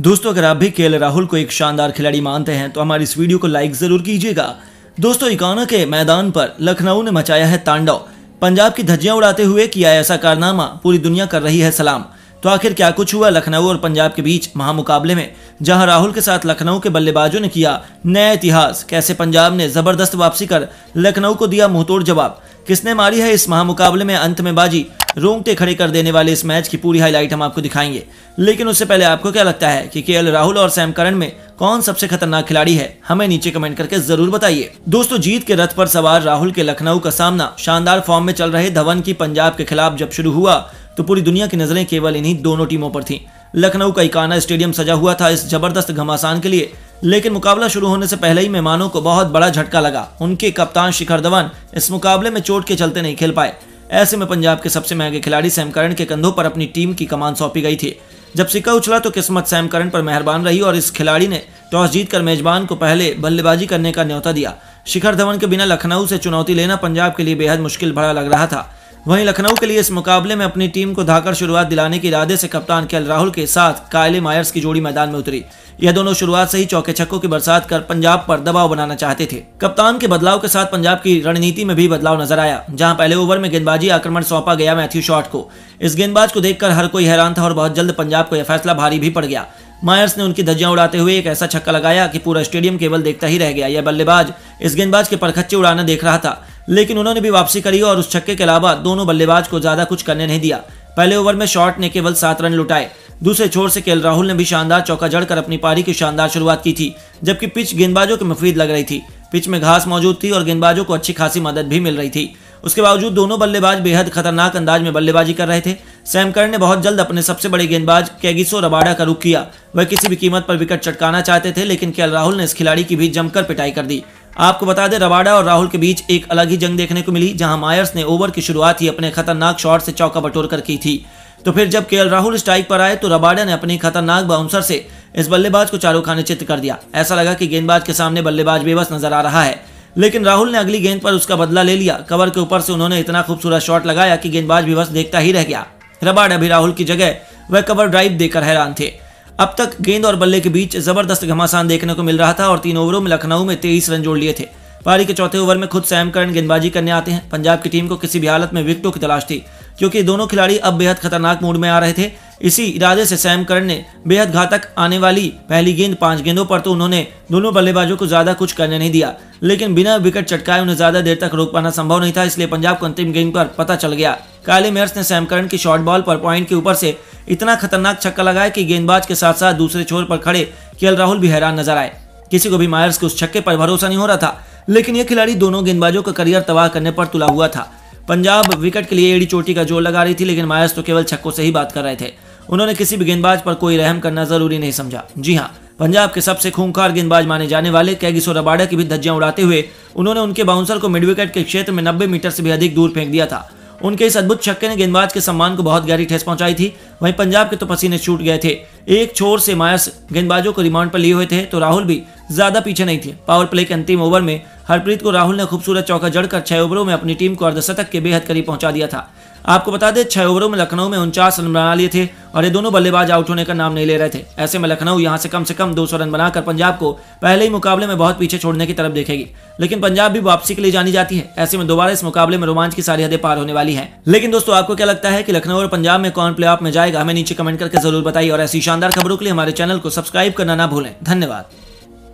दोस्तों अगर आप भी केएल राहुल को एक शानदार खिलाड़ी मानते हैं तो हमारी इस वीडियो को लाइक जरूर कीजिएगा दोस्तों इकाना के मैदान पर लखनऊ ने मचाया है तांडव पंजाब की धज्जियां उड़ाते हुए किया ऐसा कारनामा पूरी दुनिया कर रही है सलाम तो आखिर क्या कुछ हुआ लखनऊ और पंजाब के बीच महामुकाबले में जहां राहुल के साथ लखनऊ के बल्लेबाजों ने किया नया इतिहास कैसे पंजाब ने जबरदस्त वापसी कर लखनऊ को दिया मुंहतोड़ जवाब किसने मारी है इस महामुकाबले में अंत में बाजी रोंगटे खड़े कर देने वाले इस मैच की पूरी हाईलाइट हम आपको दिखाएंगे लेकिन उससे पहले आपको क्या लगता है कि के राहुल और सैम करण में कौन सबसे खतरनाक खिलाड़ी है हमें नीचे कमेंट करके जरूर बताइए दोस्तों जीत के रथ पर सवार राहुल के लखनऊ का सामना शानदार फॉर्म में चल रहे धवन की पंजाब के खिलाफ जब शुरू हुआ तो पूरी दुनिया की नजरें केवल इन्हीं दोनों टीमों पर थी लखनऊ का इकाना स्टेडियम सजा हुआ था इस जबरदस्त घमासान के लिए लेकिन मुकाबला शुरू होने से पहले ही मेहमानों को बहुत बड़ा झटका लगा उनके कप्तान शिखर धवन इस मुकाबले में चोट के चलते नहीं खेल पाए ऐसे में पंजाब के सबसे महंगे खिलाड़ी सैम करण के कंधों पर अपनी टीम की कमान सौंपी गई थी जब सिक्का उछला तो किस्मत सैम करण पर मेहरबान रही और इस खिलाड़ी ने टॉस जीतकर मेजबान को पहले बल्लेबाजी करने का न्यौता दिया शिखर धवन के बिना लखनऊ से चुनौती लेना पंजाब के लिए बेहद मुश्किल भरा लग रहा था वहीं लखनऊ के लिए इस मुकाबले में अपनी टीम को धाकर शुरुआत दिलाने के इरादे से कप्तान के राहुल के साथ कायले मायर्स की जोड़ी मैदान में उतरी यह दोनों शुरुआत से ही चौके छक्कों की बरसात कर पंजाब पर दबाव बनाना चाहते थे कप्तान के बदलाव के साथ पंजाब की रणनीति में भी बदलाव नजर आया जहां पहले ओवर में गेंदबाजी आक्रमण सौंपा गया मैथ्यू शॉट को इस गेंदबाज को देखकर हर कोई हैरान था और बहुत जल्द पंजाब को यह फैसला भारी भी पड़ गया मायर्स ने उनकी धज्जियां उड़ाते हुए एक ऐसा छक्का लगाया कि पूरा स्टेडियम केवल देखता ही रह गया यह बल्लेबाज इस गेंदबाज के परखच्चे उड़ाना देख रहा था लेकिन उन्होंने भी वापसी करी और उस छक्के के अलावा दोनों बल्लेबाज को ज्यादा कुछ करने नहीं दिया पहले ओवर में शॉट ने केवल सात रन लुटाए दूसरे छोर से केल राहुल ने भी शानदार चौका जड़कर अपनी पारी की शानदार शुरुआत की थी जबकि पिच गेंदबाजों की मुफीद लग रही थी पिच में घास मौजूद थी और गेंदबाजों को अच्छी खासी मदद भी मिल रही थी उसके बावजूद दोनों बल्लेबाज बेहद खतरनाक अंदाज में बल्लेबाजी कर रहे थे सैमकर ने बहुत जल्द अपने सबसे बड़े गेंदबाज कैगिसो रबाडा का रुख किया वह किसी भी कीमत पर विकेट चटकाना चाहते थे लेकिन केल राहुल ने इस खिलाड़ी की भी जमकर पिटाई कर दी आपको बता दें रबाडा और राहुल के बीच एक अलग ही जंग देखने को मिली जहां मायर्स ने ओवर की शुरुआत ही अपने खतरनाक शॉट से चौका बटोर कर की थी तो फिर जब के राहुल स्ट्राइक पर आए तो रबाडा ने अपनी खतरनाक बाउंसर से इस बल्लेबाज को चारों खाने चित्र कर दिया ऐसा लगा कि गेंदबाज के सामने बल्लेबाज बेबस नजर आ रहा है लेकिन राहुल ने अगली गेंद पर उसका बदला ले लिया कवर के ऊपर से उन्होंने इतना खूबसूरत शॉट लगाया कि गेंदबाज बेबस देखता ही रह गया रबाडा भी राहुल की जगह वह कवर ड्राइव देकर हैरान थे अब तक गेंद और बल्ले के बीच जबरदस्त घमासान देखने को मिल रहा था और तीन ओवरों में लखनऊ में तेईस रन जोड़ लिए थे पारी के चौथे ओवर में खुद सैम करण गेंदबाजी करने आते हैं पंजाब की टीम को किसी भी हालत में विकेटों की तलाश थी क्योंकि दोनों खिलाड़ी अब बेहद खतरनाक मूड में आ रहे थे इसी इरादे से सैम करन ने बेहद घातक आने वाली पहली गेंद पांच गेंदों पर तो उन्होंने दोनों बल्लेबाजों को ज्यादा कुछ करने नहीं दिया लेकिन बिना विकेट चटकाए उन्हें ज्यादा देर तक रोक पाना संभव नहीं था इसलिए पंजाब को अंतिम गेंद पर पता चल गया काले मेयर्स ने सैम करन की शॉर्ट बॉल पर पॉइंट के ऊपर से इतना खतरनाक छक्का लगाया कि गेंदबाज के साथ साथ दूसरे छोर पर खड़े के राहुल भी हैरान नजर आए किसी को भी मायर्स के उस छक्के पर भरोसा नहीं हो रहा था लेकिन यह खिलाड़ी दोनों गेंदबाजों का करियर तबाह करने पर तुला हुआ था पंजाब विकेट के लिए एड़ी चोटी का जोर लगा रही थी लेकिन मायर्स तो केवल छक्कों से ही बात कर रहे थे उन्होंने किसी भी गेंदबाज पर कोई रहम करना जरूरी नहीं समझा जी हाँ पंजाब के सबसे खूंखार गेंदबाज माने जाने वाले कैगिसो रबाडा की भी धज्जियां उड़ाते हुए उन्होंने उनके बाउंसर को मिड विकेट के क्षेत्र में नब्बे मीटर से भी अधिक दूर फेंक दिया था उनके इस अद्भुत छक्के ने गेंदबाज के सम्मान को बहुत गहरी ठेस पहुंचाई थी वहीं पंजाब के तो पसीने छूट गए थे एक छोर से मायस गेंदबाजों को रिमांड पर लिए हुए थे तो राहुल भी ज्यादा पीछे नहीं थे पावर प्ले के अंतिम ओवर में हरप्रीत को राहुल ने खूबसूरत चौका जड़कर छह ओवरों में अपनी टीम को अर्धशतक के बेहद करीब पहुंचा दिया था आपको बता दें छह ओवरों में लखनऊ में उनचास रन बना लिए थे और ये दोनों बल्लेबाज आउट होने का नाम नहीं ले रहे थे ऐसे में लखनऊ यहाँ से कम से कम 200 रन बनाकर पंजाब को पहले ही मुकाबले में बहुत पीछे छोड़ने की तरफ देखेगी लेकिन पंजाब भी वापसी के लिए जानी जाती है ऐसे में दोबारा इस मुकाबले में रोमांच की सारी हदें पार होने वाली है लेकिन दोस्तों आपको क्या लगता है की लखनऊ और पंजाब में कौन प्ले में जाएगा हमें नीचे कमेंट करके जरूर बताइए और ऐसी शानदार खबरों के लिए हमारे चैनल को सब्सक्राइब करना ना भूलें धन्यवाद